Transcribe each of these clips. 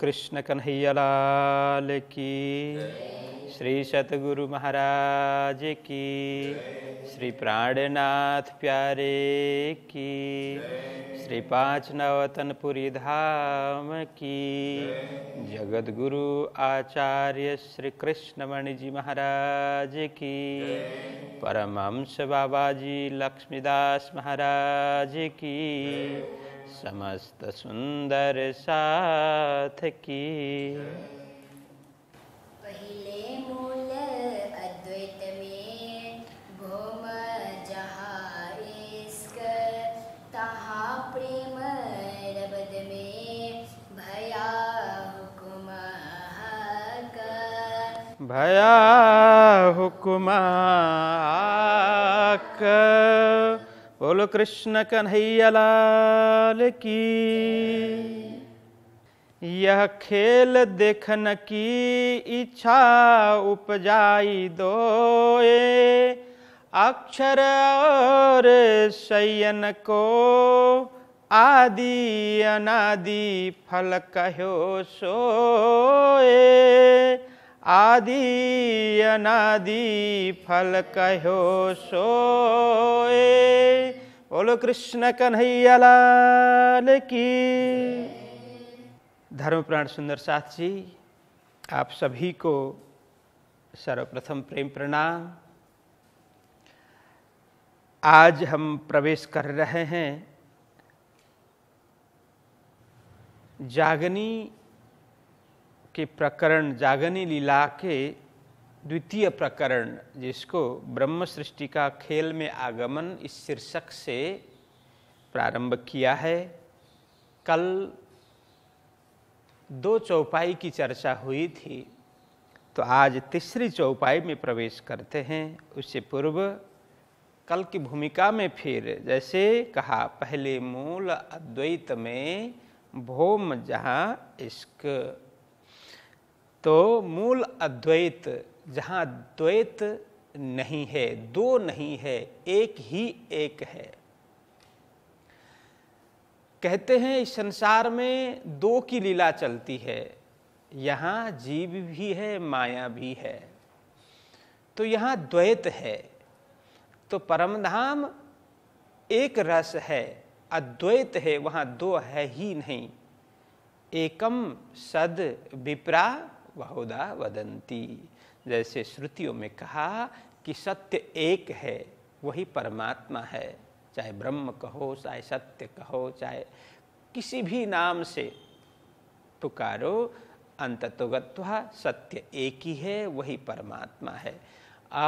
कृष्ण कन्हैयालाल की श्री सतगुरु महाराज की श्री प्राणनाथ प्यारे की श्री पाँच नवतनपुरी धाम की जगत गुरु आचार्य श्री कृष्णमणि जी महाराज की परमहंस बाबा जी लक्ष्मीदास महाराज की समस्त सुंदर साथ की पहले मूल अद्वैत में भोम जहाँ प्रेम रबद में भया हुकुम भया हुकुम बोलो कृष्ण लाल की यह खेल देखन की इच्छा उपजाई दो ए अक्षर और शयन को आदि अनादि फल कहो सोए आदि अनादि फल कहो सोए बोलो कृष्ण कन्हैया लाल की धर्मप्राण सुंदर साथ जी आप सभी को सर्वप्रथम प्रेम प्रणाम आज हम प्रवेश कर रहे हैं जागनी के प्रकरण जागनी लीला के द्वितीय प्रकरण जिसको ब्रह्म सृष्टि का खेल में आगमन इस शीर्षक से प्रारंभ किया है कल दो चौपाई की चर्चा हुई थी तो आज तीसरी चौपाई में प्रवेश करते हैं उससे पूर्व कल की भूमिका में फिर जैसे कहा पहले मूल अद्वैत में भौम जहाँ इश्क तो मूल अद्वैत जहाँ द्वैत नहीं है दो नहीं है एक ही एक है कहते हैं इस संसार में दो की लीला चलती है यहाँ जीव भी है माया भी है तो यहाँ द्वैत है तो परमधाम एक रस है अद्वैत है वहाँ दो है ही नहीं एकम सद विप्रा बहुधा वदंती जैसे श्रुतियों में कहा कि सत्य एक है वही परमात्मा है चाहे ब्रह्म कहो चाहे सत्य कहो चाहे किसी भी नाम से पुकारो अंततोगत्वा सत्य एक ही है वही परमात्मा है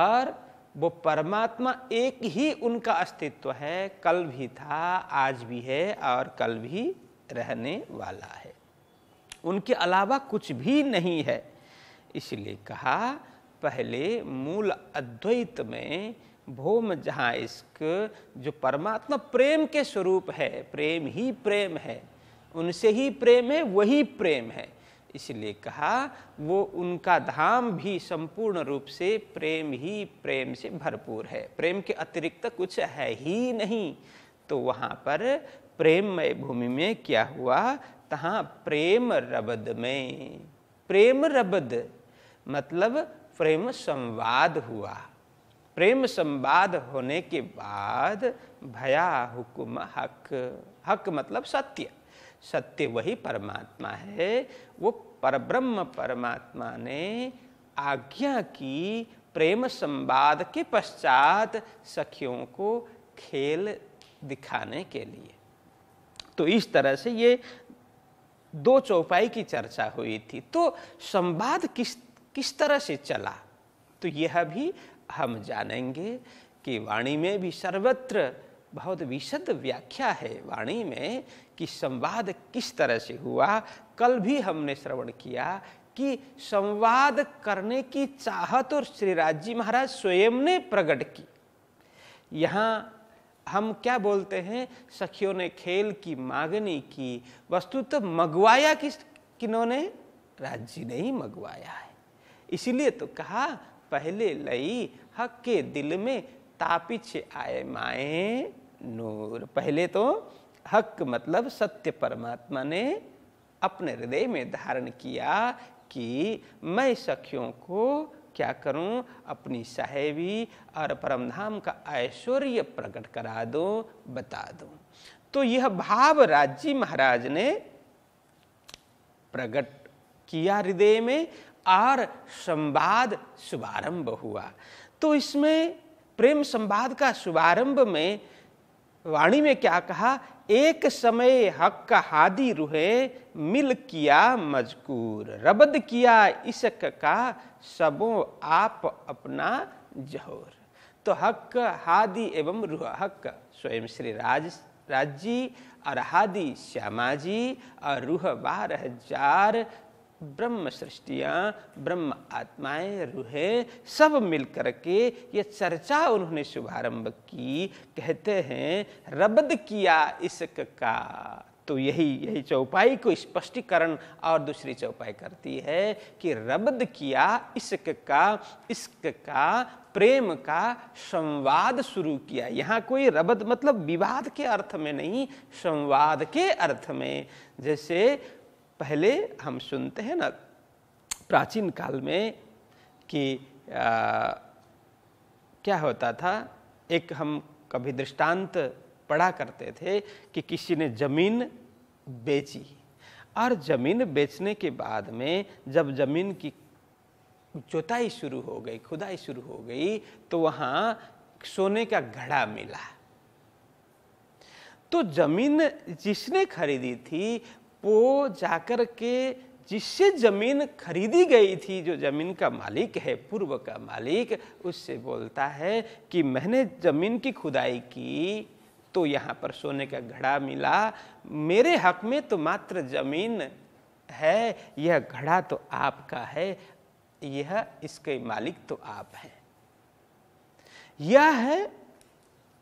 और वो परमात्मा एक ही उनका अस्तित्व है कल भी था आज भी है और कल भी रहने वाला है उनके अलावा कुछ भी नहीं है इसलिए कहा पहले मूल अद्वैत में भूम जहाँ इश्क जो परमात्मा प्रेम के स्वरूप है प्रेम ही प्रेम है उनसे ही प्रेम है वही प्रेम है इसलिए कहा वो उनका धाम भी संपूर्ण रूप से प्रेम ही प्रेम से भरपूर है प्रेम के अतिरिक्त कुछ है ही नहीं तो वहाँ पर प्रेममय भूमि में क्या हुआ तहाँ प्रेम रबद में प्रेम रबद मतलब प्रेम संवाद हुआ प्रेम संवाद होने के बाद भया हुकुम हक हक मतलब सत्य सत्य वही परमात्मा है वो परब्रह्म परमात्मा ने आज्ञा की प्रेम संवाद के पश्चात सखियों को खेल दिखाने के लिए तो इस तरह से ये दो चौपाई की चर्चा हुई थी तो संवाद किस किस तरह से चला तो यह भी हम जानेंगे कि वाणी में भी सर्वत्र बहुत विशद व्याख्या है वाणी में कि संवाद किस तरह से हुआ कल भी हमने श्रवण किया कि संवाद करने की चाहत और श्री राज जी महाराज स्वयं ने प्रकट की यहाँ हम क्या बोलते हैं सखियों ने खेल की मांगनी की वस्तु तो मगवाया किस किन्होंने राज्य ने ही मगवाया है इसीलिए तो कहा पहले लई हक के दिल में तापिछ आए माए नूर पहले तो हक मतलब सत्य परमात्मा ने अपने हृदय में धारण किया कि मैं सखियों को क्या करूं अपनी साहेबी और परमधाम का ऐश्वर्य प्रकट करा दो बता दो तो यह भाव राजी महाराज ने प्रकट किया हृदय में और संवाद शुभारंभ हुआ तो इसमें प्रेम संवाद का शुभारंभ में वाणी में क्या कहा एक समय हक का हादी रुहे मिल किया मजकूर रबद किया इशक का सबो आप अपना जहोर तो हक हादी एवं रूह हक स्वयं श्री राज राजी और हादी श्यामा जी और रूह बारह हजार ब्रह्म सृष्टियाँ ब्रह्म आत्माएं रूहें सब मिल कर के ये चर्चा उन्होंने शुभारंभ की कहते हैं रबद किया इसक का तो यही यही चौपाई को स्पष्टीकरण और दूसरी चौपाई करती है कि रबद किया इसक का इसक का प्रेम का संवाद शुरू किया यहाँ कोई रबद मतलब विवाद के अर्थ में नहीं संवाद के अर्थ में जैसे पहले हम सुनते हैं ना प्राचीन काल में कि आ, क्या होता था एक हम कभी दृष्टांत पढ़ा करते थे कि किसी ने जमीन बेची और जमीन बेचने के बाद में जब जमीन की जोताई शुरू हो गई खुदाई शुरू हो गई तो वहाँ सोने का घड़ा मिला तो जमीन जिसने खरीदी थी वो जाकर के जिससे जमीन खरीदी गई थी जो जमीन का मालिक है पूर्व का मालिक उससे बोलता है कि मैंने जमीन की खुदाई की तो यहाँ पर सोने का घड़ा मिला मेरे हक में तो मात्र जमीन है यह घड़ा तो आपका है यह इसके मालिक तो आप हैं यह है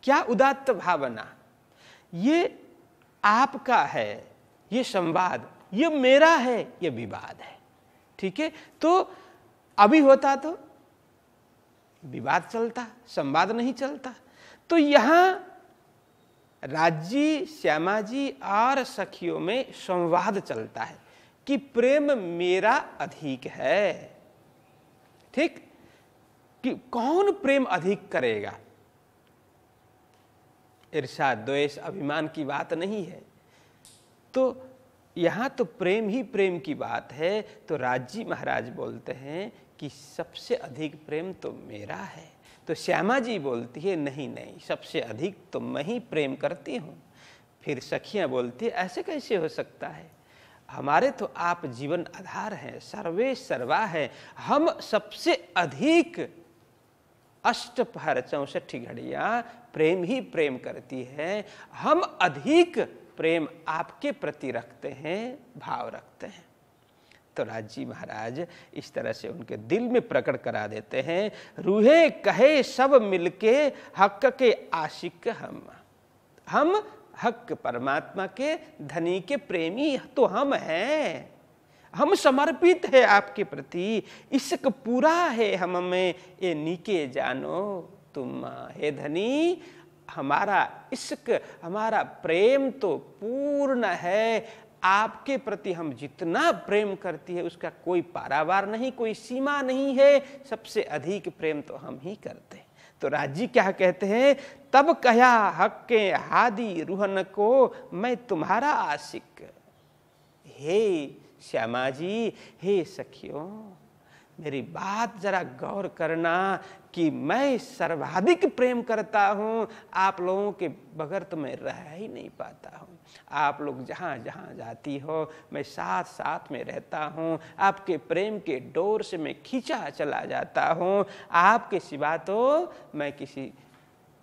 क्या उदात्त भावना ये आपका है ये संवाद ये मेरा है ये विवाद है ठीक है तो अभी होता तो विवाद चलता संवाद नहीं चलता तो यहां राजी जी और सखियों में संवाद चलता है कि प्रेम मेरा अधिक है ठीक कि कौन प्रेम अधिक करेगा ईर्षा द्वेष अभिमान की बात नहीं है तो यहाँ तो प्रेम ही प्रेम की बात है तो राजी महाराज बोलते हैं कि सबसे अधिक प्रेम तो मेरा है तो श्यामा जी बोलती है नहीं नहीं सबसे अधिक तो मैं ही प्रेम करती हूँ फिर सखियाँ बोलती है ऐसे कैसे हो सकता है हमारे तो आप जीवन आधार हैं सर्वे सर्वा है हम सबसे अधिक अष्टपहर चौसठी घड़ियाँ प्रेम ही प्रेम करती हैं हम अधिक प्रेम आपके प्रति रखते हैं भाव रखते हैं तो राजी महाराज इस तरह से उनके दिल में प्रकट करा देते हैं रूहे कहे सब मिलके हक के आशिक हम हम हक परमात्मा के धनी के प्रेमी तो हम हैं हम समर्पित है आपके प्रति इसक पूरा है हम में ये नीके जानो तुम हे धनी हमारा इश्क हमारा प्रेम तो पूर्ण है आपके प्रति हम जितना प्रेम करती है उसका कोई पारावार नहीं कोई सीमा नहीं है सबसे अधिक प्रेम तो हम ही करते हैं तो राजी क्या कहते हैं तब कहा हक के हादी रूहन को मैं तुम्हारा आशिक हे श्यामा जी हे सखियों मेरी बात जरा गौर करना कि मैं सर्वाधिक प्रेम करता हूँ आप लोगों के बगैर तो मैं रह ही नहीं पाता हूँ आप लोग जहाँ जहाँ जाती हो मैं साथ साथ में रहता हूँ आपके प्रेम के डोर से मैं खींचा चला जाता हूँ आपके सिवा तो मैं किसी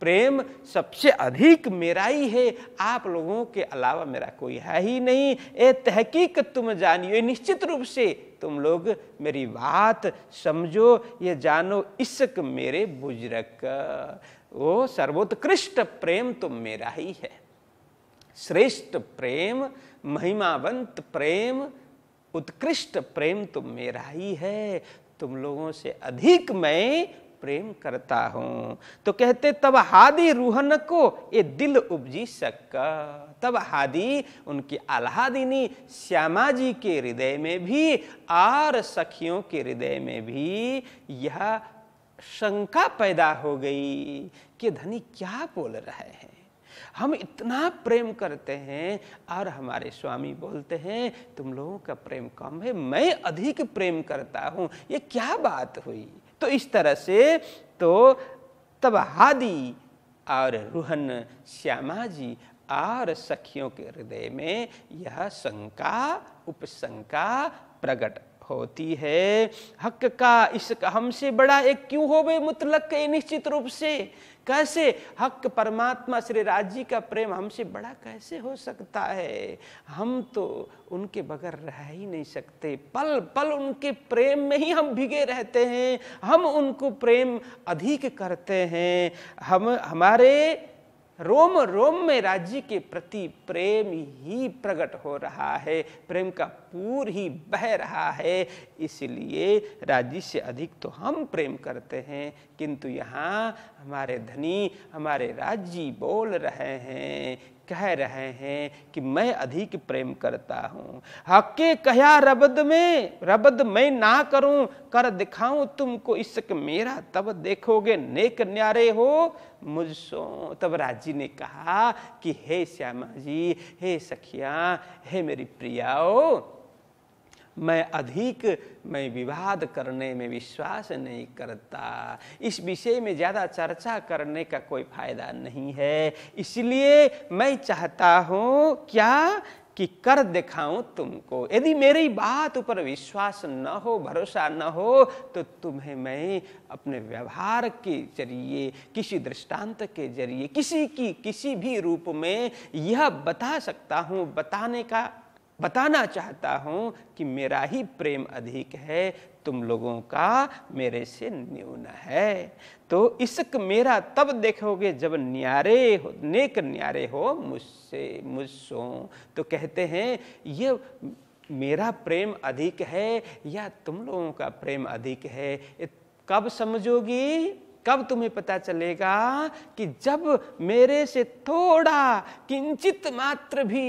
प्रेम सबसे अधिक मेरा ही है आप लोगों के अलावा मेरा कोई है ही नहीं ए तहकीक तुम जानियो निश्चित रूप से तुम लोग मेरी बात समझो ये जानो इसक मेरे बुजरक वो सर्वोत्कृष्ट प्रेम तो मेरा ही है श्रेष्ठ प्रेम महिमावंत प्रेम उत्कृष्ट प्रेम तो मेरा ही है तुम लोगों से अधिक मैं प्रेम करता हूँ तो कहते तब हादी रूहन को ये दिल उपजी शक तब हादी उनकी आल्हादिनी श्यामा जी के हृदय में भी और सखियों के हृदय में भी यह शंका पैदा हो गई कि धनी क्या बोल रहे हैं हम इतना प्रेम करते हैं और हमारे स्वामी बोलते हैं तुम लोगों का प्रेम कम है मैं अधिक प्रेम करता हूँ ये क्या बात हुई तो इस तरह से तो तबहादी और रुहन श्यामा जी और सखियों के हृदय में यह शंका उपशंका प्रकट होती है हक का इश्क हमसे बड़ा एक क्यों हो गए मुतलक निश्चित रूप से कैसे हक परमात्मा श्री राजी का प्रेम हमसे बड़ा कैसे हो सकता है हम तो उनके बगैर रह ही नहीं सकते पल पल उनके प्रेम में ही हम भिगे रहते हैं हम उनको प्रेम अधिक करते हैं हम हमारे रोम रोम में राज्य के प्रति प्रेम ही प्रकट हो रहा है प्रेम का पूर ही बह रहा है इसलिए राज्य से अधिक तो हम प्रेम करते हैं किंतु यहाँ हमारे धनी हमारे राज्य बोल रहे हैं कह रहे हैं कि मैं अधिक प्रेम करता हूं हके कहया रबद में रबद मैं ना करूं कर दिखाऊं तुमको इश्क मेरा तब देखोगे नेक न्यारे हो मुझसो तब राजी ने कहा कि हे श्यामा जी हे सखिया हे मेरी प्रियाओ मैं अधिक मैं विवाद करने में विश्वास नहीं करता इस विषय में ज़्यादा चर्चा करने का कोई फायदा नहीं है इसलिए मैं चाहता हूँ क्या कि कर दिखाऊं तुमको यदि मेरी बात ऊपर विश्वास न हो भरोसा न हो तो तुम्हें मैं अपने व्यवहार के जरिए किसी दृष्टांत के जरिए किसी की किसी भी रूप में यह बता सकता हूँ बताने का बताना चाहता हूँ कि मेरा ही प्रेम अधिक है तुम लोगों का मेरे से न्यून है तो इसक मेरा तब देखोगे जब न्यारे हो नेक न्यारे हो मुझसे मुझसो तो कहते हैं ये मेरा प्रेम अधिक है या तुम लोगों का प्रेम अधिक है कब समझोगी कब तुम्हें पता चलेगा कि जब मेरे से थोड़ा किंचित मात्र भी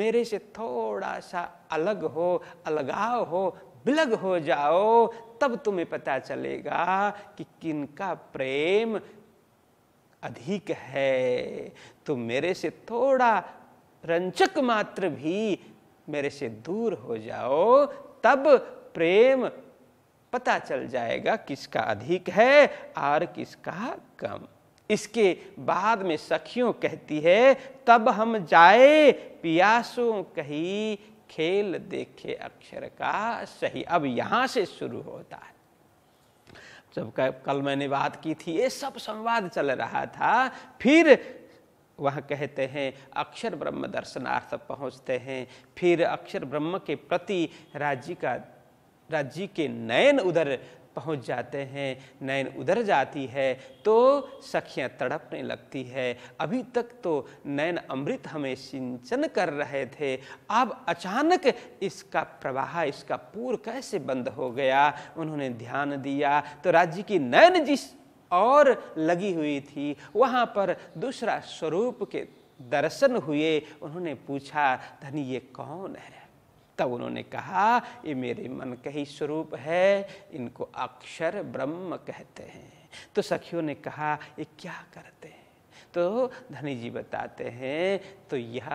मेरे से थोड़ा सा अलग हो अलगाव हो बिलग हो जाओ तब तुम्हें पता चलेगा कि किनका प्रेम अधिक है तो मेरे से थोड़ा रंचक मात्र भी मेरे से दूर हो जाओ तब प्रेम पता चल जाएगा किसका अधिक है और किसका कम इसके बाद में सखियों कहती है तब हम जाए पियासों कही खेल देखे अक्षर का सही अब यहाँ से शुरू होता है जब कल मैंने बात की थी ये सब संवाद चल रहा था फिर वह कहते हैं अक्षर ब्रह्म दर्शनार्थ पहुँचते हैं फिर अक्षर ब्रह्म के प्रति राज्य का राज्य के नयन उधर पहुंच जाते हैं नैन उधर जाती है तो सखियां तड़पने लगती है अभी तक तो नैन अमृत हमें सिंचन कर रहे थे अब अचानक इसका प्रवाह इसका पूर कैसे बंद हो गया उन्होंने ध्यान दिया तो राज्य की नयन जिस और लगी हुई थी वहाँ पर दूसरा स्वरूप के दर्शन हुए उन्होंने पूछा धनी ये कौन है तब उन्होंने कहा ये मेरे मन का ही स्वरूप है इनको अक्षर ब्रह्म कहते हैं तो सखियों ने कहा ये क्या करते हैं तो धनी जी बताते हैं तो यह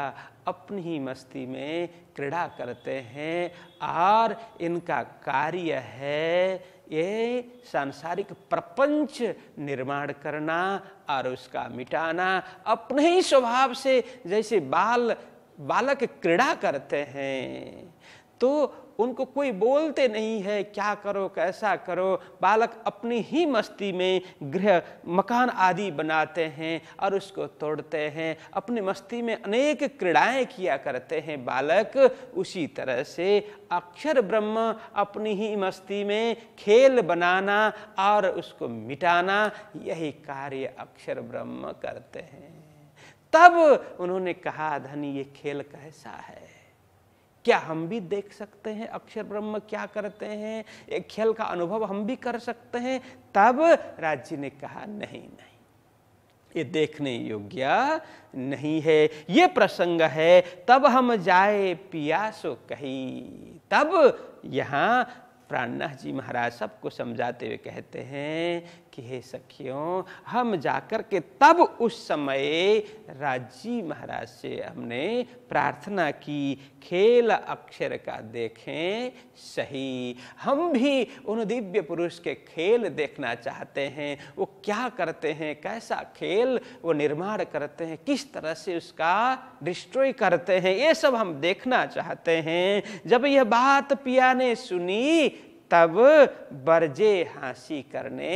अपनी ही मस्ती में क्रीड़ा करते हैं और इनका कार्य है ये सांसारिक प्रपंच निर्माण करना और उसका मिटाना अपने ही स्वभाव से जैसे बाल बालक क्रीड़ा करते हैं तो उनको कोई बोलते नहीं है क्या करो कैसा करो बालक अपनी ही मस्ती में गृह मकान आदि बनाते हैं और उसको तोड़ते हैं अपनी मस्ती में अनेक क्रीड़ाएं किया करते हैं बालक उसी तरह से अक्षर ब्रह्म अपनी ही मस्ती में खेल बनाना और उसको मिटाना यही कार्य अक्षर ब्रह्म करते हैं तब उन्होंने कहा धनी ये खेल कैसा है क्या हम भी देख सकते हैं अक्षर ब्रह्म क्या करते हैं एक खेल का अनुभव हम भी कर सकते हैं तब राज्य ने कहा नहीं नहीं ये देखने योग्य नहीं है ये प्रसंग है तब हम जाए पियासो कही तब यहाँ प्राणनाथ जी महाराज सबको समझाते हुए कहते हैं कि हे सखियों हम जाकर के तब उस समय राजी महाराज से हमने प्रार्थना की खेल अक्षर का देखें सही हम भी उन दिव्य पुरुष के खेल देखना चाहते हैं वो क्या करते हैं कैसा खेल वो निर्माण करते हैं किस तरह से उसका डिस्ट्रॉय करते हैं ये सब हम देखना चाहते हैं जब यह बात पिया ने सुनी तब बरजे हाँसी करने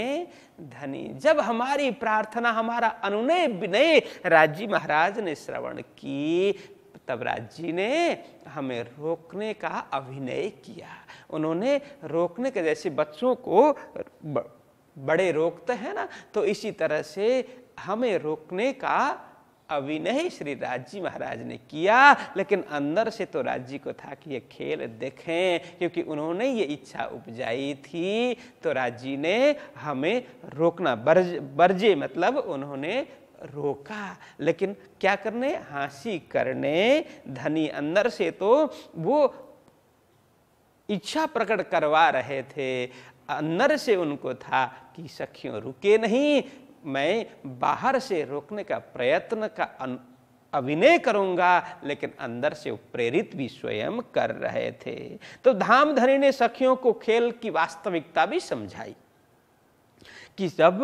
धनी जब हमारी प्रार्थना हमारा अनुनय विनय राजी महाराज ने श्रवण की तब राजी ने हमें रोकने का अभिनय किया उन्होंने रोकने के जैसे बच्चों को बड़े रोकते हैं ना तो इसी तरह से हमें रोकने का अभी नहीं श्री राजी महाराज ने किया लेकिन अंदर से तो राजी को था कि ये खेल देखें क्योंकि उन्होंने ये इच्छा उपजाई थी तो राजी ने हमें रोकना बर्ज बर्जे मतलब उन्होंने रोका लेकिन क्या करने हाँसी करने धनी अंदर से तो वो इच्छा प्रकट करवा रहे थे अंदर से उनको था कि सखियों रुके नहीं मैं बाहर से रोकने का प्रयत्न का अभिनय करूंगा लेकिन अंदर से प्रेरित भी स्वयं कर रहे थे तो धाम धरी ने सखियों को खेल की वास्तविकता भी समझाई कि जब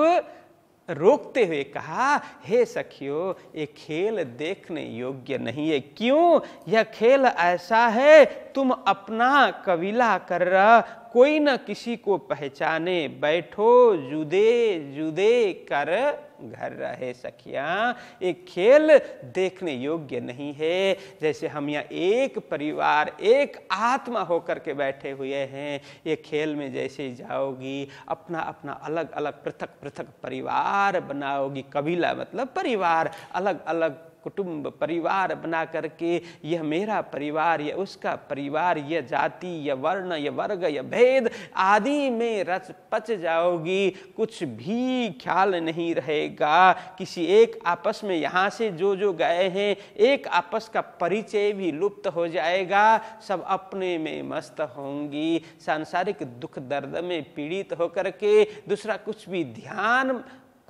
रोकते हुए कहा हे सखियो ये खेल देखने योग्य नहीं है क्यों यह खेल ऐसा है तुम अपना कबीला कर कोई ना किसी को पहचाने बैठो जुदे जुदे कर घर रहे सखिया एक खेल देखने योग्य नहीं है जैसे हम यहाँ एक परिवार एक आत्मा होकर के बैठे हुए हैं ये खेल में जैसे जाओगी अपना अपना अलग अलग पृथक पृथक परिवार बनाओगी कबीला मतलब परिवार अलग अलग कुटुंब परिवार बना करके यह मेरा परिवार यह उसका परिवार यह जाति यह वर्ण यह वर्ग यह भेद आदि में रच पच जाओगी कुछ भी ख्याल नहीं रहेगा किसी एक आपस में यहाँ से जो जो गए हैं एक आपस का परिचय भी लुप्त हो जाएगा सब अपने में मस्त होंगी सांसारिक दुख दर्द में पीड़ित होकर के दूसरा कुछ भी ध्यान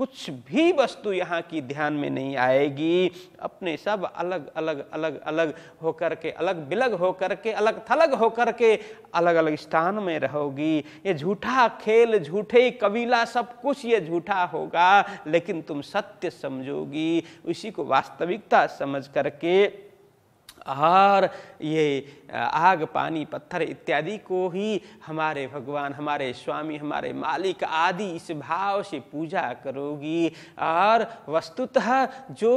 कुछ भी वस्तु यहाँ की ध्यान में नहीं आएगी अपने सब अलग अलग अलग अलग होकर के अलग बिलग होकर के अलग थलग होकर के अलग अलग स्थान में रहोगी ये झूठा खेल झूठे कबीला सब कुछ ये झूठा होगा लेकिन तुम सत्य समझोगी उसी को वास्तविकता समझ करके और ये आग पानी पत्थर इत्यादि को ही हमारे भगवान हमारे स्वामी हमारे मालिक आदि इस भाव से पूजा करोगी और वस्तुतः जो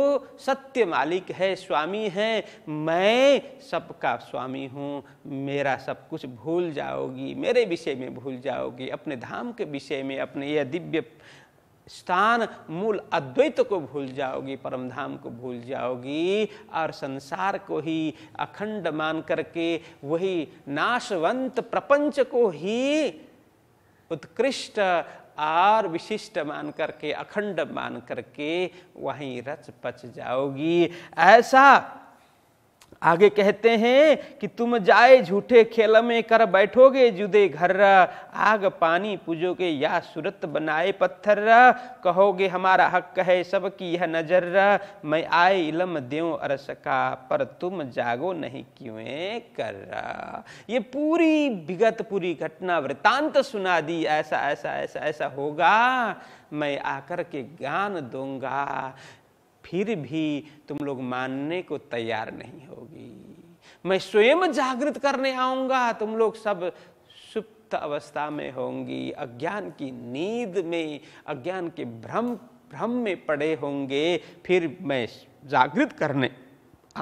सत्य मालिक है स्वामी है मैं सबका स्वामी हूँ मेरा सब कुछ भूल जाओगी मेरे विषय में भूल जाओगी अपने धाम के विषय में अपने यह दिव्य स्थान मूल अद्वैत को भूल जाओगी परमधाम को भूल जाओगी और संसार को ही अखंड मान करके वही नाशवंत प्रपंच को ही उत्कृष्ट और विशिष्ट मान करके अखंड मान करके वहीं रच पच जाओगी ऐसा आगे कहते हैं कि तुम जाए झूठे खेल में कर बैठोगे जुदे घर आग पानी पूजोगे या सूरत बनाए पत्थर कहोगे हमारा हक है सबकी यह नजर मैं आए इलम देव का पर तुम जागो नहीं क्यों कर ये पूरी विगत पूरी घटना वृतांत सुना दी ऐसा ऐसा ऐसा ऐसा होगा मैं आकर के गान दूंगा फिर भी तुम लोग मानने को तैयार नहीं होगी मैं स्वयं जागृत करने आऊंगा तुम लोग सब सुप्त अवस्था में होंगी अज्ञान की नींद में अज्ञान के भ्रम भ्रम में पड़े होंगे फिर मैं जागृत करने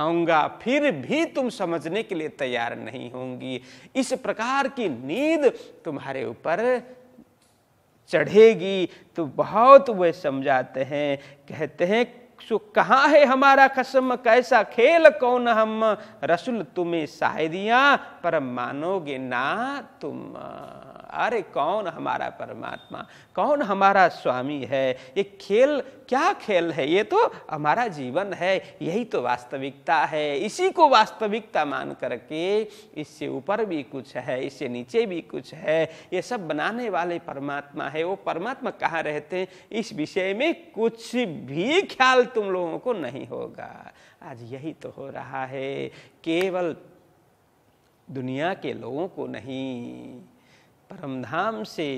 आऊँगा फिर भी तुम समझने के लिए तैयार नहीं होंगी इस प्रकार की नींद तुम्हारे ऊपर चढ़ेगी तो बहुत वे समझाते हैं कहते हैं सो कहाँ है हमारा कसम कैसा खेल कौन हम रसुल तुम्हें साय पर मानोगे ना तुम अरे कौन हमारा परमात्मा कौन हमारा स्वामी है ये खेल क्या खेल है ये तो हमारा जीवन है यही तो वास्तविकता है इसी को वास्तविकता मान करके इससे ऊपर भी कुछ है इससे नीचे भी कुछ है ये सब बनाने वाले परमात्मा है वो परमात्मा कहाँ रहते हैं इस विषय में कुछ भी ख्याल तुम लोगों को नहीं होगा आज यही तो हो रहा है केवल दुनिया के लोगों को नहीं परमधाम से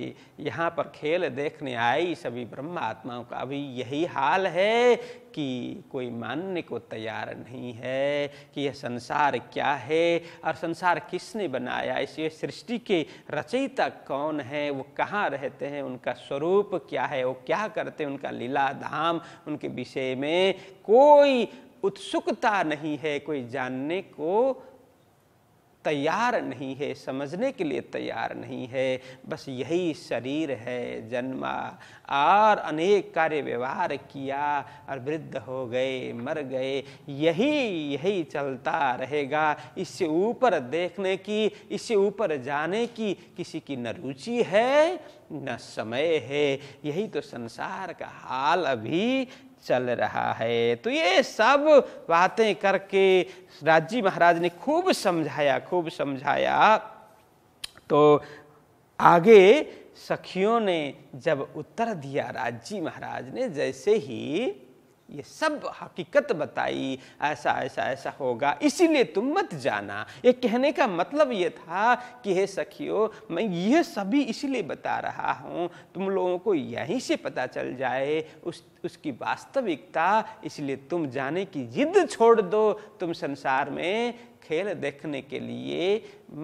यहाँ पर खेल देखने आई सभी ब्रह्मात्माओं का अभी यही हाल है कि कोई मानने को तैयार नहीं है कि यह संसार क्या है और संसार किसने बनाया इस ये सृष्टि के रचयिता कौन है वो कहाँ रहते हैं उनका स्वरूप क्या है वो क्या करते हैं उनका लीला धाम उनके विषय में कोई उत्सुकता नहीं है कोई जानने को तैयार नहीं है समझने के लिए तैयार नहीं है बस यही शरीर है जन्मा और अनेक कार्य व्यवहार किया और वृद्ध हो गए मर गए यही यही चलता रहेगा इससे ऊपर देखने की इससे ऊपर जाने की किसी की न रुचि है न समय है यही तो संसार का हाल अभी चल रहा है तो ये सब बातें करके राजी महाराज ने खूब समझाया खूब समझाया तो आगे सखियों ने जब उत्तर दिया राजी महाराज ने जैसे ही ये सब हकीकत बताई ऐसा ऐसा ऐसा होगा इसीलिए तुम मत जाना ये कहने का मतलब ये था कि हे सखियो मैं ये सभी इसीलिए बता रहा हूँ तुम लोगों को यहीं से पता चल जाए उस उसकी वास्तविकता इसलिए तुम जाने की जिद छोड़ दो तुम संसार में खेल देखने के लिए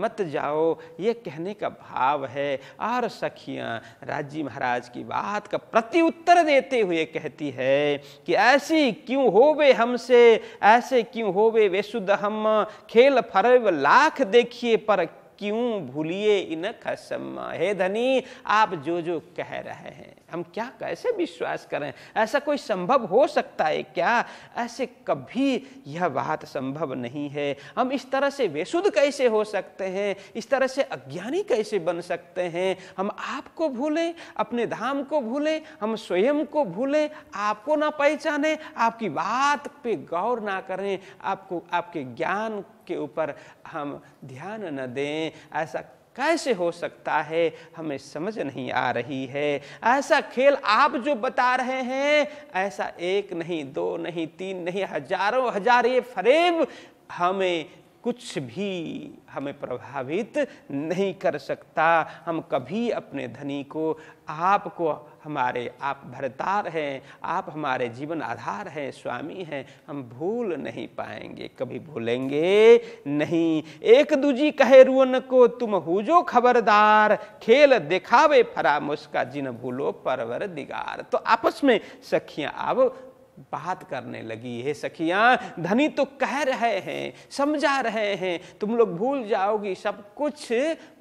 मत जाओ ये कहने का भाव है और सखियाँ राजी महाराज की बात का प्रति उत्तर देते हुए कहती है कि ऐसी क्यों होवे हमसे ऐसे क्यों होवे शुद्ध हम खेल फरव लाख देखिए पर क्यों भूलिए इन खसम हे धनी आप जो जो कह रहे हैं हम क्या कैसे विश्वास करें ऐसा कोई संभव हो सकता है क्या ऐसे कभी यह बात संभव नहीं है हम इस तरह से वेशुद्ध कैसे हो सकते हैं इस तरह से अज्ञानी कैसे बन सकते हैं हम आपको भूलें अपने धाम को भूलें हम स्वयं को भूलें आपको ना पहचाने आपकी बात पे गौर ना करें आपको आपके ज्ञान के ऊपर हम ध्यान न दें ऐसा कैसे हो सकता है हमें समझ नहीं आ रही है ऐसा खेल आप जो बता रहे हैं ऐसा एक नहीं दो नहीं तीन नहीं हजारों हजार ये फरेब हमें कुछ भी हमें प्रभावित नहीं कर सकता हम कभी अपने धनी को आपको हमारे आप भरतार हैं आप हमारे जीवन आधार हैं स्वामी हैं हम भूल नहीं पाएंगे कभी भूलेंगे नहीं एक दूजी कहे रुअन को तुम हुजो खबरदार खेल दिखावे फरामुश का जिन भूलो परवर दिगार तो आपस में सखियां अब बात करने लगी हे सखिया धनी तो कह रहे हैं समझा रहे हैं तुम लोग भूल जाओगी सब कुछ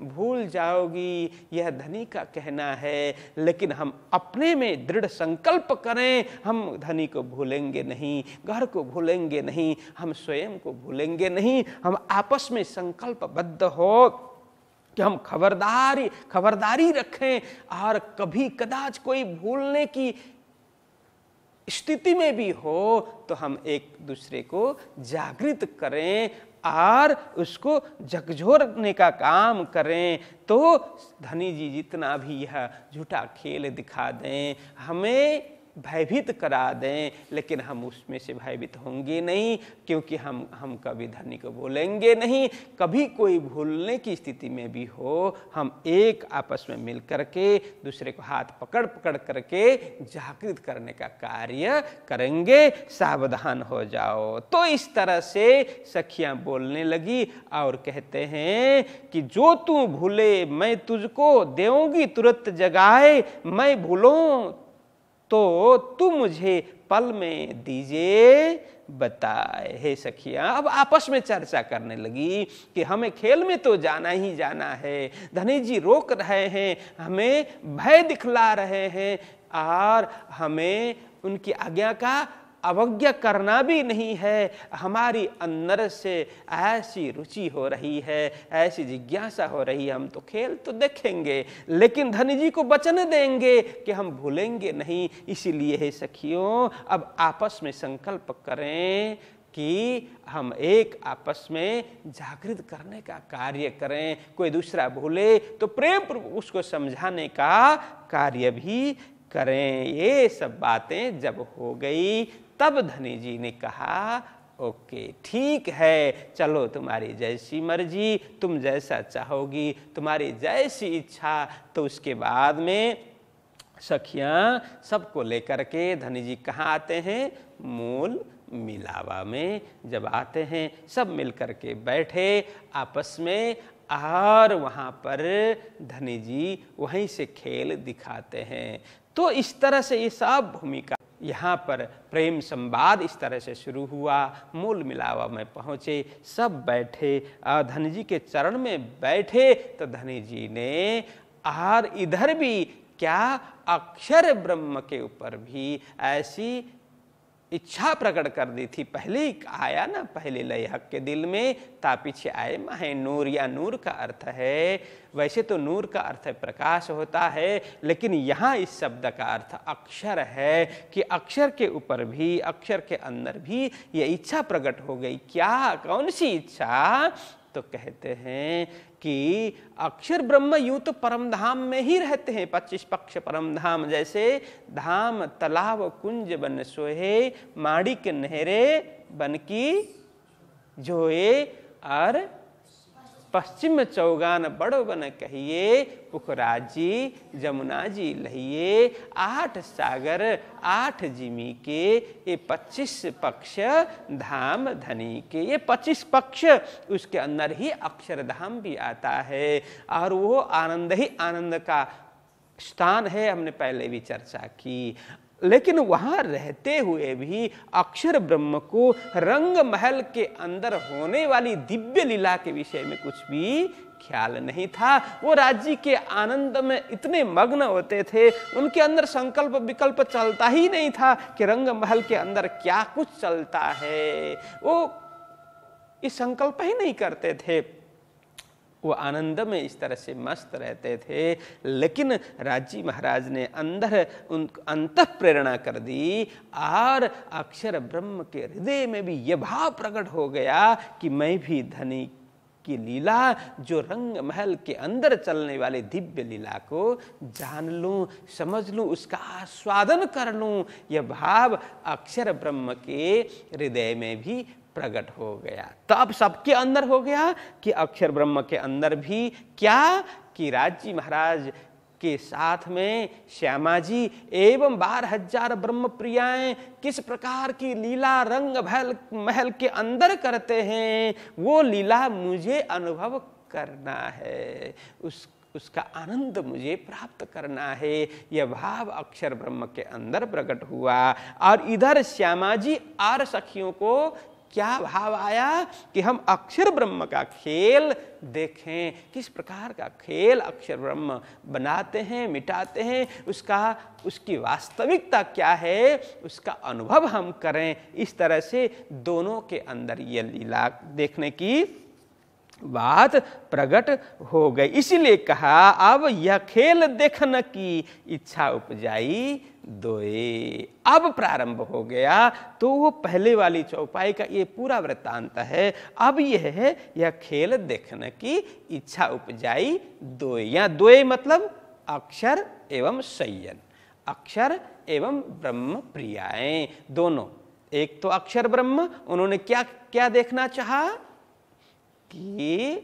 भूल जाओगी यह धनी का कहना है लेकिन हम अपने में दृढ़ संकल्प करें हम धनी को भूलेंगे नहीं घर को भूलेंगे नहीं हम स्वयं को भूलेंगे नहीं हम आपस में संकल्पबद्ध हो कि हम खबरदारी खबरदारी रखें और कभी कदाच कोई भूलने की स्थिति में भी हो तो हम एक दूसरे को जागृत करें और उसको झकझोरने का काम करें तो धनी जी जितना भी यह झूठा खेल दिखा दें हमें भयभीत करा दें लेकिन हम उसमें से भयभीत होंगे नहीं क्योंकि हम हम कभी धनी को भूलेंगे नहीं कभी कोई भूलने की स्थिति में भी हो हम एक आपस में मिल करके दूसरे को हाथ पकड़ पकड़ करके जागृत करने का कार्य करेंगे सावधान हो जाओ तो इस तरह से सखियां बोलने लगी और कहते हैं कि जो तू भूले मैं तुझको देऊंगी तुरंत जगाए मैं भूलों तो तू मुझे पल में दीजिए बताए हे सखिया अब आपस में चर्चा करने लगी कि हमें खेल में तो जाना ही जाना है धनी जी रोक रहे हैं हमें भय दिखला रहे हैं और हमें उनकी आज्ञा का अवज्ञा करना भी नहीं है हमारी अंदर से ऐसी रुचि हो रही है ऐसी जिज्ञासा हो रही है हम तो खेल तो देखेंगे लेकिन धनी जी को वचन देंगे कि हम भूलेंगे नहीं इसीलिए है सखियों अब आपस में संकल्प करें कि हम एक आपस में जागृत करने का कार्य करें कोई दूसरा भूले तो प्रेम उसको समझाने का कार्य भी करें ये सब बातें जब हो गई तब धनी जी ने कहा ओके ठीक है चलो तुम्हारी जैसी मर्जी तुम जैसा चाहोगी तुम्हारी जैसी इच्छा तो उसके बाद में सखियाँ सबको लेकर के धनी जी कहाँ आते हैं मूल मिलावा में जब आते हैं सब मिलकर के बैठे आपस में और वहाँ पर धनी जी वहीं से खेल दिखाते हैं तो इस तरह से ये सब भूमिका यहाँ पर प्रेम संवाद इस तरह से शुरू हुआ मूल मिलावा में पहुँचे सब बैठे धनी जी के चरण में बैठे तो धनी जी ने और इधर भी क्या अक्षर ब्रह्म के ऊपर भी ऐसी इच्छा प्रकट कर दी थी पहले ही आया ना पहले लय हक के दिल में ता पीछे आए माह नूर या नूर का अर्थ है वैसे तो नूर का अर्थ है प्रकाश होता है लेकिन यहाँ इस शब्द का अर्थ अक्षर है कि अक्षर के ऊपर भी अक्षर के अंदर भी ये इच्छा प्रकट हो गई क्या कौन सी इच्छा तो कहते हैं कि अक्षर ब्रह्म यूं तो परम धाम में ही रहते हैं पच्चीस पक्ष परम धाम जैसे धाम तालाब कुंज बन सोहे माणिक नहरे बन की जोए और पश्चिम चौगान बड़ो बन कहिए पुखराजी जमुना जी लहिए आठ सागर आठ जिमी के ये पच्चीस पक्ष धाम धनी के ये पच्चीस पक्ष उसके अंदर ही अक्षरधाम भी आता है और वो आनंद ही आनंद का स्थान है हमने पहले भी चर्चा की लेकिन वहाँ रहते हुए भी अक्षर ब्रह्म को रंग महल के अंदर होने वाली दिव्य लीला के विषय में कुछ भी ख्याल नहीं था वो राज्य के आनंद में इतने मग्न होते थे उनके अंदर संकल्प विकल्प चलता ही नहीं था कि रंग महल के अंदर क्या कुछ चलता है वो ये संकल्प ही नहीं करते थे वो आनंद में इस तरह से मस्त रहते थे लेकिन राजी महाराज ने अंदर उन अंत प्रेरणा कर दी और अक्षर ब्रह्म के हृदय में भी यह भाव प्रकट हो गया कि मैं भी धनी की लीला जो रंग महल के अंदर चलने वाले दिव्य लीला को जान लूं समझ लूं उसका आस्वादन कर लूं यह भाव अक्षर ब्रह्म के हृदय में भी प्रकट हो गया तब तो सबके अंदर हो गया कि अक्षर ब्रह्म के अंदर भी क्या कि राज्य महाराज के साथ में श्यामा जी एवं बारह हजार ब्रह्म प्रियाएं किस प्रकार की लीला रंग भैल महल के अंदर करते हैं वो लीला मुझे अनुभव करना है उस उसका आनंद मुझे प्राप्त करना है यह भाव अक्षर ब्रह्म के अंदर प्रकट हुआ और इधर श्यामा जी और सखियों को क्या भाव आया कि हम अक्षर ब्रह्म का खेल देखें किस प्रकार का खेल अक्षर ब्रह्म बनाते हैं मिटाते हैं उसका उसकी वास्तविकता क्या है उसका अनुभव हम करें इस तरह से दोनों के अंदर ये लीला देखने की बात प्रकट हो गई इसीलिए कहा अब यह खेल देखने की इच्छा उपजाई दोए अब प्रारंभ हो गया तो वो पहले वाली चौपाई का ये पूरा वृत्तांत है अब यह है यह खेल देखने की इच्छा उपजाई दोए या दोए मतलब अक्षर एवं संयन अक्षर एवं ब्रह्म प्रियाएं दोनों एक तो अक्षर ब्रह्म उन्होंने क्या क्या देखना चाहा कि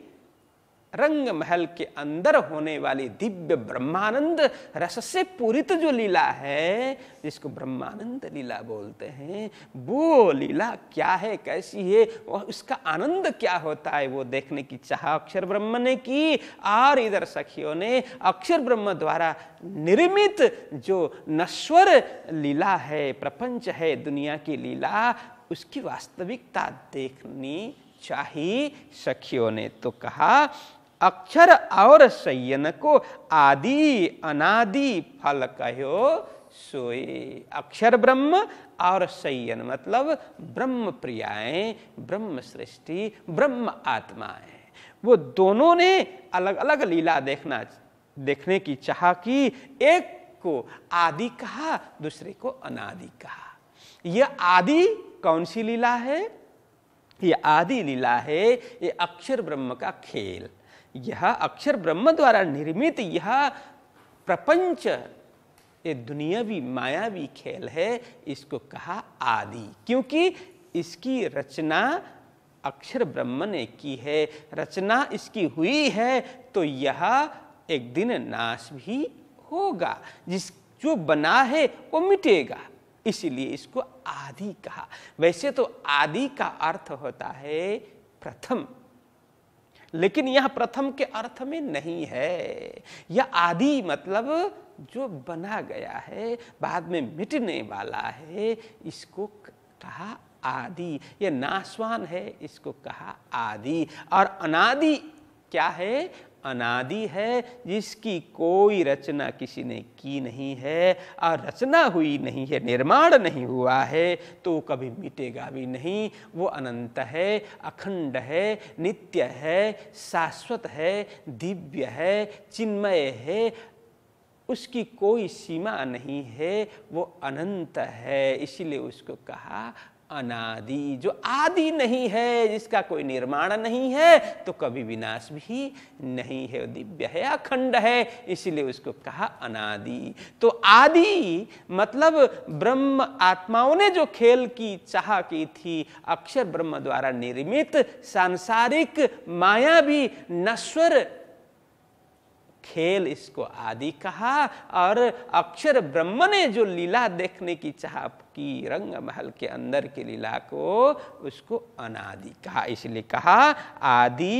रंग महल के अंदर होने वाली दिव्य ब्रह्मानंद रस से पूरित जो लीला है जिसको ब्रह्मानंद लीला बोलते हैं वो लीला क्या है कैसी है और उसका आनंद क्या होता है वो देखने की चाह अक्षर ब्रह्म ने की और इधर सखियों ने अक्षर ब्रह्म द्वारा निर्मित जो नश्वर लीला है प्रपंच है दुनिया की लीला उसकी वास्तविकता देखनी चाहिए सखियों ने तो कहा अक्षर और संयन को आदि अनादि फल कहो सोए अक्षर ब्रह्म और संयन मतलब ब्रह्म प्रियाएं ब्रह्म सृष्टि ब्रह्म आत्माएं वो दोनों ने अलग अलग लीला देखना देखने की चाह की एक को आदि कहा दूसरे को अनादि कहा यह आदि कौन सी लीला है यह आदि लीला है ये अक्षर ब्रह्म का खेल यह अक्षर ब्रह्म द्वारा निर्मित यह प्रपंच ये दुनियावी मायावी खेल है इसको कहा आदि क्योंकि इसकी रचना अक्षर ब्रह्म ने की है रचना इसकी हुई है तो यह एक दिन नाश भी होगा जिस जो बना है वो मिटेगा इसलिए इसको आदि कहा वैसे तो आदि का अर्थ होता है प्रथम लेकिन यह प्रथम के अर्थ में नहीं है यह आदि मतलब जो बना गया है बाद में मिटने वाला है इसको कहा आदि यह नासवान है इसको कहा आदि और अनादि क्या है अनादि है जिसकी कोई रचना किसी ने की नहीं है और रचना हुई नहीं है निर्माण नहीं हुआ है तो कभी मिटेगा भी नहीं वो अनंत है अखंड है नित्य है शाश्वत है दिव्य है चिन्मय है उसकी कोई सीमा नहीं है वो अनंत है इसीलिए उसको कहा अनादि जो आदि नहीं है जिसका कोई निर्माण नहीं है तो कभी विनाश भी नहीं है दिव्य है अखंड है इसलिए उसको कहा अनादि तो आदि मतलब ब्रह्म आत्माओं ने जो खेल की चाह की थी अक्षर ब्रह्म द्वारा निर्मित सांसारिक माया भी नश्वर खेल इसको आदि कहा और अक्षर ब्रह्म ने जो लीला देखने की चाह की रंग महल के अंदर की लीला को उसको अनादि कहा इसलिए कहा आदि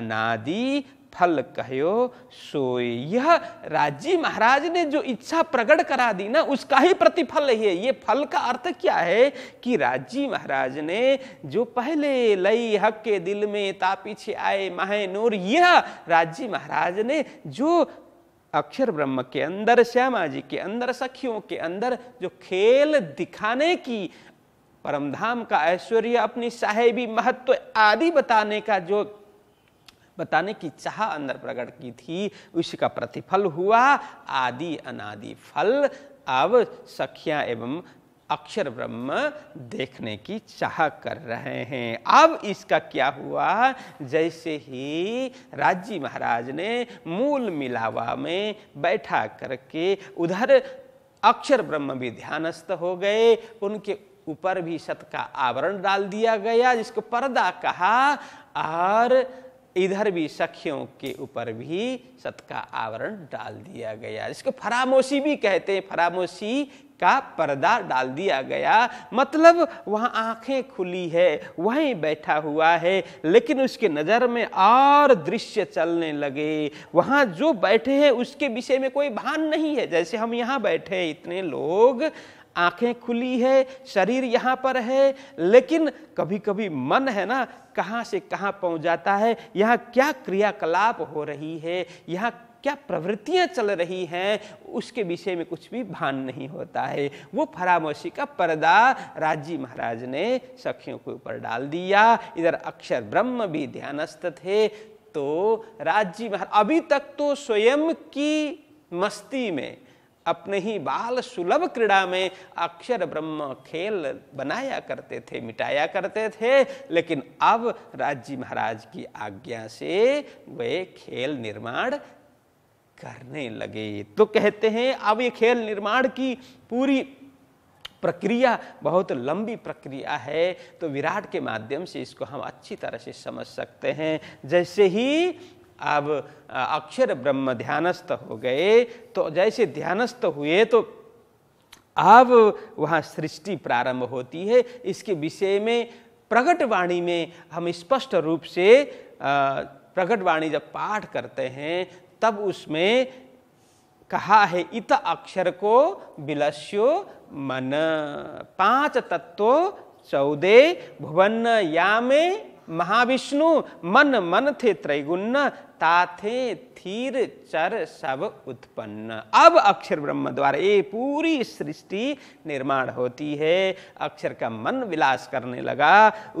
अनादि फल कहो सोए यह राजी महाराज ने जो इच्छा प्रकट करा दी ना उसका ही प्रतिफल है ये फल का अर्थ क्या है कि राजी महाराज ने जो पहले लई हक के दिल में पीछे आए माह नूर यह राजी महाराज ने जो अक्षर ब्रह्म के अंदर श्यामा जी के अंदर सखियों के अंदर जो खेल दिखाने की परमधाम का ऐश्वर्य अपनी साहेबी महत्व आदि बताने का जो बताने की चाह अंदर प्रकट की थी उसका प्रतिफल हुआ आदि अनादि फल अब सख्या एवं अक्षर ब्रह्म देखने की चाह कर रहे हैं अब इसका क्या हुआ जैसे ही राज्य महाराज ने मूल मिलावा में बैठा करके उधर अक्षर ब्रह्म भी ध्यानस्थ हो गए उनके ऊपर भी सत का आवरण डाल दिया गया जिसको पर्दा कहा और इधर भी सखियों के ऊपर भी सत का आवरण डाल दिया गया इसको फरामोशी भी कहते हैं फरामोशी का पर्दा डाल दिया गया मतलब वहाँ आंखें खुली है वहीं बैठा हुआ है लेकिन उसके नज़र में और दृश्य चलने लगे वहाँ जो बैठे हैं उसके विषय में कोई भान नहीं है जैसे हम यहाँ बैठे हैं इतने लोग आंखें खुली है शरीर यहाँ पर है लेकिन कभी कभी मन है ना कहाँ से कहाँ पहुँच जाता है यहाँ क्या क्रियाकलाप हो रही है यहाँ क्या प्रवृत्तियां चल रही हैं उसके विषय में कुछ भी भान नहीं होता है वो फरामोशी का पर्दा राजी महाराज ने सखियों के ऊपर डाल दिया इधर अक्षर ब्रह्म भी ध्यानस्थ थे तो राजी महाराज अभी तक तो स्वयं की मस्ती में अपने ही बाल सुलभ क्रीड़ा में अक्षर ब्रह्म खेल बनाया करते थे मिटाया करते थे लेकिन अब राज्य महाराज की आज्ञा से वे खेल निर्माण करने लगे तो कहते हैं अब ये खेल निर्माण की पूरी प्रक्रिया बहुत लंबी प्रक्रिया है तो विराट के माध्यम से इसको हम अच्छी तरह से समझ सकते हैं जैसे ही अब अक्षर ब्रह्म ध्यानस्थ हो गए तो जैसे ध्यानस्थ हुए तो अब वहाँ सृष्टि प्रारंभ होती है इसके विषय में प्रकट वाणी में हम स्पष्ट रूप से प्रकट वाणी जब पाठ करते हैं तब उसमें कहा है इत अक्षर को बिलस्यो मन पांच तत्व चौदे भुवन या में महाविष्णु मन मन थे त्रैगुण ताथे थीर चर सब उत्पन्न अब अक्षर ब्रह्म द्वारा ये पूरी सृष्टि निर्माण होती है अक्षर का मन विलास करने लगा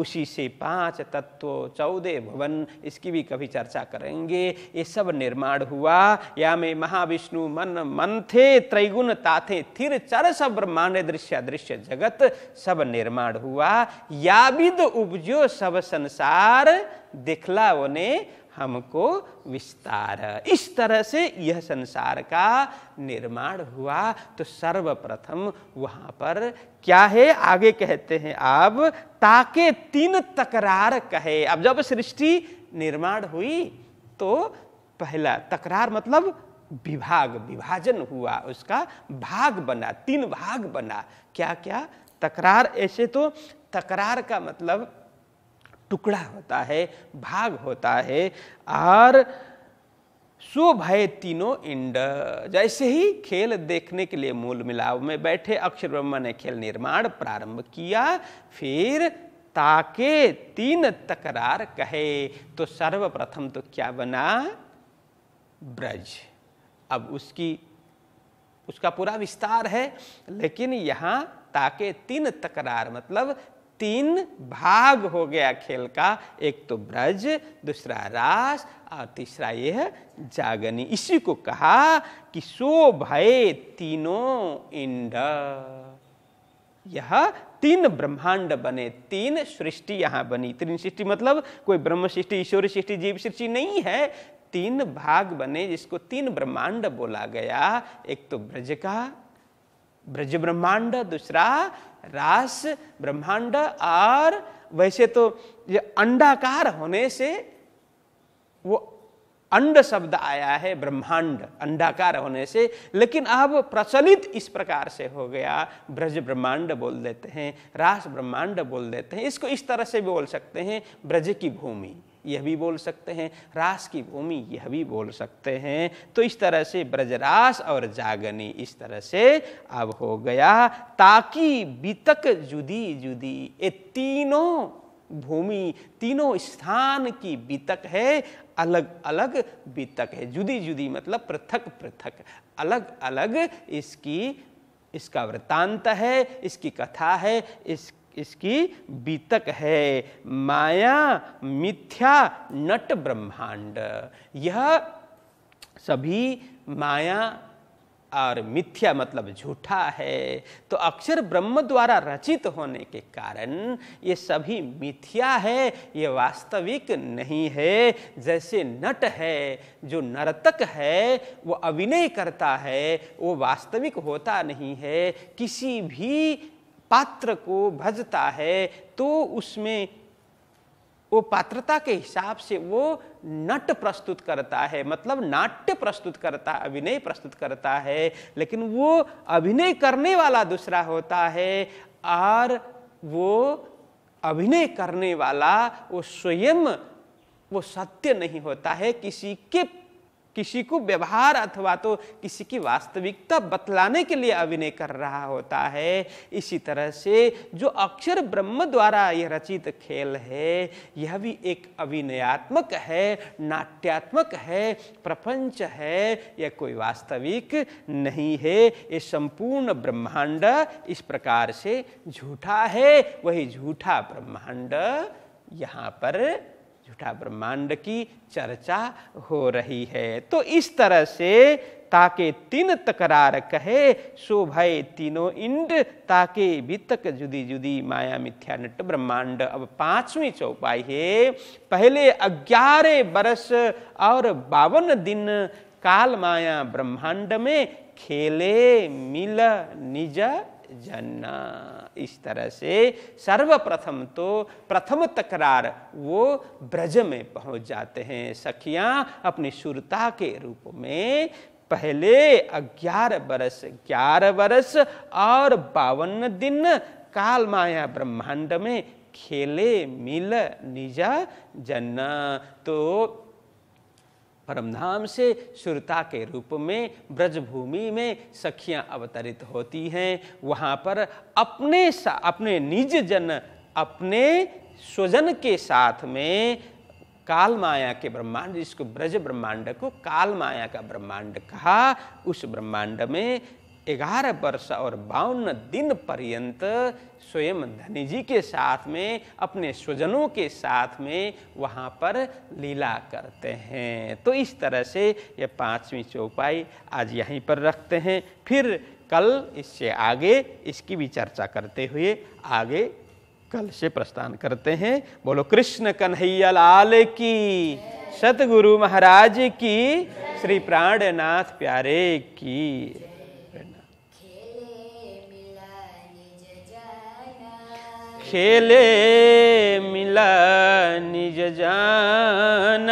उसी से पांच तत्व चौदह भुवन इसकी भी कभी चर्चा करेंगे ये सब निर्माण हुआ या में महाविष्णु मन मन थे त्रैगुण ताथे थीर चर सब ब्रह्मांड दृश्य दृश्य जगत सब निर्माण हुआ याविद उपजो सब संसार दिखला उन्हें हमको विस्तार इस तरह से यह संसार का निर्माण हुआ तो सर्वप्रथम वहाँ पर क्या है आगे कहते हैं अब ताके तीन तकरार कहे अब जब सृष्टि निर्माण हुई तो पहला तकरार मतलब विभाग विभाजन हुआ उसका भाग बना तीन भाग बना क्या क्या तकरार ऐसे तो तकरार का मतलब टुकड़ा होता है भाग होता है और सो भय तीनों इंड जैसे ही खेल देखने के लिए मूल मिलाव में बैठे अक्षर ब्रह्मा ने खेल निर्माण प्रारंभ किया फिर ताके तीन तकरार कहे तो सर्वप्रथम तो क्या बना ब्रज अब उसकी उसका पूरा विस्तार है लेकिन यहाँ ताके तीन तकरार मतलब तीन भाग हो गया खेल का एक तो ब्रज दूसरा रास और तीसरा यह जागनी इसी को कहा कि सो भय तीनों इंड यह तीन ब्रह्मांड बने तीन सृष्टि यहां बनी तीन सृष्टि मतलब कोई ब्रह्म सृष्टि ईश्वर सृष्टि जीव सृष्टि नहीं है तीन भाग बने जिसको तीन ब्रह्मांड बोला गया एक तो ब्रज का ब्रज ब्रह्मांड दूसरा रास ब्रह्मांड और वैसे तो ये अंडाकार होने से वो अंड शब्द आया है ब्रह्मांड अंडाकार होने से लेकिन अब प्रचलित इस प्रकार से हो गया ब्रज ब्रह्मांड बोल देते हैं रास ब्रह्मांड बोल देते हैं इसको इस तरह से भी बोल सकते हैं ब्रज की भूमि यह भी बोल सकते हैं रास की भूमि यह भी बोल सकते हैं तो इस तरह से ब्रजरास और जागनी इस तरह से अब हो गया ताकि बीतक जुदी जुदी ये तीनों भूमि तीनों स्थान की बीतक है अलग अलग बीतक है जुदी जुदी मतलब पृथक पृथक अलग अलग इसकी इसका वृत्तांत है इसकी कथा है इस इसकी बीतक है माया मिथ्या नट ब्रह्मांड यह सभी माया और मिथ्या मतलब झूठा है तो अक्षर ब्रह्म द्वारा रचित होने के कारण ये सभी मिथ्या है ये वास्तविक नहीं है जैसे नट है जो नर्तक है वो अभिनय करता है वो वास्तविक होता नहीं है किसी भी पात्र को भजता है तो उसमें वो पात्रता के हिसाब से वो नट प्रस्तुत करता है मतलब नाट्य प्रस्तुत करता है अभिनय प्रस्तुत करता है लेकिन वो अभिनय करने वाला दूसरा होता है और वो अभिनय करने वाला वो स्वयं वो सत्य नहीं होता है किसी के किसी को व्यवहार अथवा तो किसी की वास्तविकता बतलाने के लिए अभिनय कर रहा होता है इसी तरह से जो अक्षर ब्रह्म द्वारा यह रचित खेल है यह भी एक अभिनयात्मक है नाट्यात्मक है प्रपंच है यह कोई वास्तविक नहीं है ये संपूर्ण ब्रह्मांड इस प्रकार से झूठा है वही झूठा ब्रह्मांड यहाँ पर झूठा ब्रह्मांड की चर्चा हो रही है तो इस तरह से ताके तीन तकरार कहे सो भय तीनों इंड ताके वितक जुदी जुदी माया मिथ्या नट ब्रह्मांड अब पांचवी चौपाई है पहले ग्यारह बरस और बावन दिन काल माया ब्रह्मांड में खेले मिल निज जन्ना इस तरह से सर्वप्रथम तो प्रथम तकरार वो ब्रज में पहुंच जाते हैं सखियां अपनी सुरता के रूप में पहले ग्यारह बरस ग्यारह बरस और बावन दिन काल माया ब्रह्मांड में खेले मिल निजा जन्ना तो परमधाम से सुरता के रूप में ब्रजभूमि में सखियां अवतरित होती हैं वहाँ पर अपने सा अपने निज जन अपने स्वजन के साथ में काल माया के ब्रह्मांड जिसको ब्रज ब्रह्मांड को काल माया का ब्रह्मांड कहा उस ब्रह्मांड में ग्यारह वर्ष और बावन दिन पर्यंत स्वयं धनी जी के साथ में अपने स्वजनों के साथ में वहाँ पर लीला करते हैं तो इस तरह से यह पांचवी चौपाई आज यहीं पर रखते हैं फिर कल इससे आगे इसकी भी चर्चा करते हुए आगे कल से प्रस्थान करते हैं बोलो कृष्ण कन्हैया लाल की सतगुरु महाराज की श्री प्राणनाथ प्यारे की खेले मिला निज जान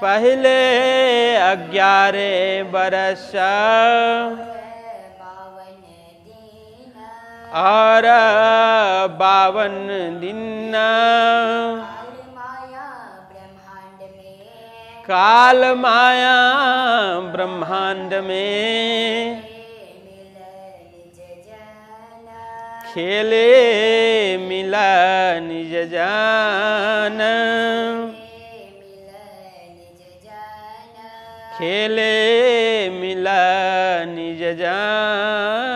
पहले अग्यारे बरस और बावन दिन काल माया ब्रह्मांड में खेले मिला निज जान खेले मिला निज जान